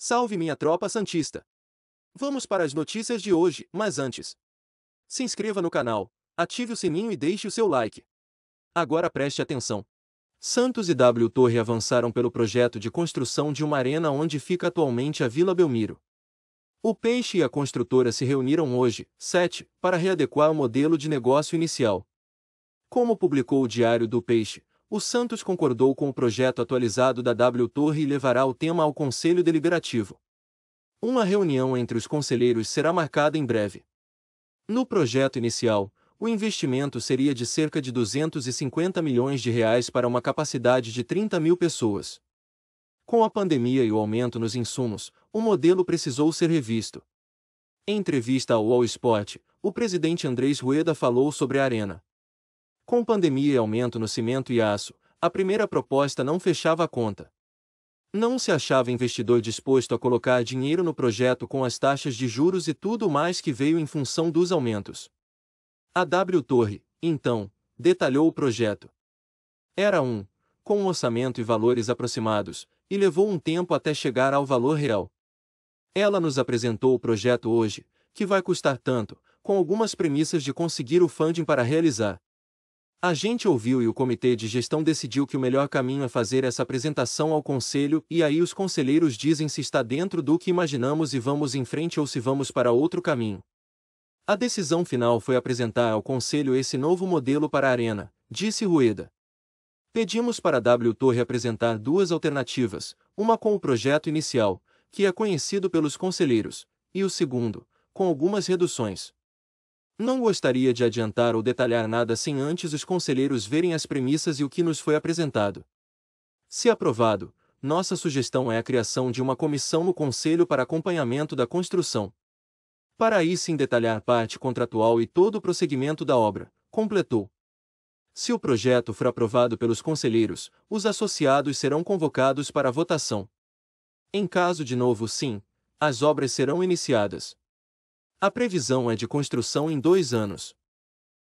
Salve minha tropa santista! Vamos para as notícias de hoje, mas antes. Se inscreva no canal, ative o sininho e deixe o seu like. Agora preste atenção. Santos e W Torre avançaram pelo projeto de construção de uma arena onde fica atualmente a Vila Belmiro. O Peixe e a construtora se reuniram hoje, 7, para readequar o modelo de negócio inicial. Como publicou o Diário do Peixe, o Santos concordou com o projeto atualizado da W Torre e levará o tema ao Conselho Deliberativo. Uma reunião entre os conselheiros será marcada em breve. No projeto inicial, o investimento seria de cerca de 250 milhões de reais para uma capacidade de 30 mil pessoas. Com a pandemia e o aumento nos insumos, o modelo precisou ser revisto. Em entrevista ao All Sport, o presidente Andrés Rueda falou sobre a arena. Com pandemia e aumento no cimento e aço, a primeira proposta não fechava a conta. Não se achava investidor disposto a colocar dinheiro no projeto com as taxas de juros e tudo mais que veio em função dos aumentos. A W Torre, então, detalhou o projeto. Era um, com orçamento e valores aproximados, e levou um tempo até chegar ao valor real. Ela nos apresentou o projeto hoje, que vai custar tanto, com algumas premissas de conseguir o funding para realizar. A gente ouviu e o comitê de gestão decidiu que o melhor caminho é fazer essa apresentação ao conselho, e aí os conselheiros dizem se está dentro do que imaginamos e vamos em frente ou se vamos para outro caminho. A decisão final foi apresentar ao conselho esse novo modelo para a arena, disse Rueda. Pedimos para a W Torre apresentar duas alternativas, uma com o projeto inicial, que é conhecido pelos conselheiros, e o segundo, com algumas reduções, não gostaria de adiantar ou detalhar nada sem antes os conselheiros verem as premissas e o que nos foi apresentado. Se aprovado, nossa sugestão é a criação de uma comissão no Conselho para acompanhamento da construção. Para aí sim detalhar parte contratual e todo o prosseguimento da obra, completou. Se o projeto for aprovado pelos conselheiros, os associados serão convocados para votação. Em caso de novo sim, as obras serão iniciadas. A previsão é de construção em dois anos.